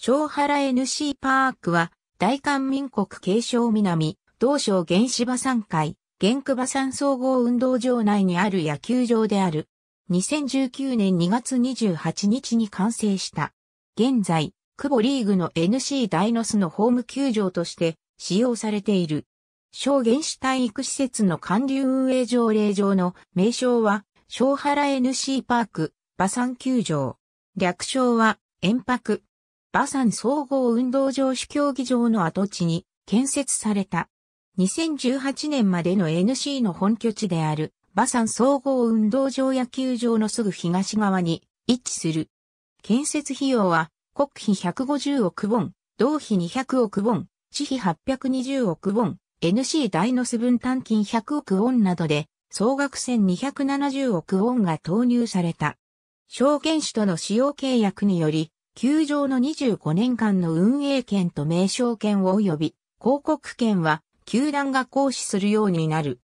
小原 NC パークは、大韓民国継承南、同省原芝山会、原区馬山総合運動場内にある野球場である。2019年2月28日に完成した。現在、久保リーグの NC ダイノスのホーム球場として使用されている。小原子体育施設の管理運営条例上の名称は、小原 NC パーク、馬山球場。略称は、遠泊。馬山総合運動場主競技場の跡地に建設された。2018年までの NC の本拠地である馬山総合運動場野球場のすぐ東側に位置する。建設費用は国費150億ォン、同費200億ォン、地費820億ォン、NC 大のス分単金100億ウォンなどで総額1270億ウォンが投入された。証券主との使用契約により、球場の25年間の運営権と名称権及び広告権は球団が行使するようになる。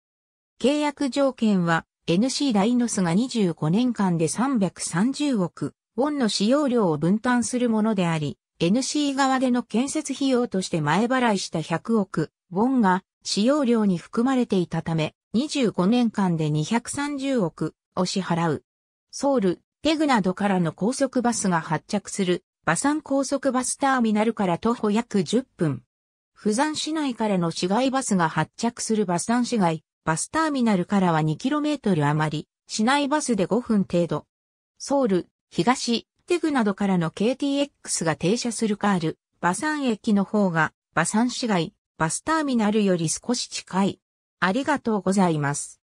契約条件は NC ライノスが25年間で330億ウォンの使用料を分担するものであり、NC 側での建設費用として前払いした100億ウォンが使用料に含まれていたため、25年間で230億を支払う。ソウル、テグなどからの高速バスが発着する、バサン高速バスターミナルから徒歩約10分。釜山市内からの市街バスが発着するバサン市街、バスターミナルからは 2km 余り、市内バスで5分程度。ソウル、東、テグなどからの KTX が停車するカール、バサン駅の方が、バサン市街、バスターミナルより少し近い。ありがとうございます。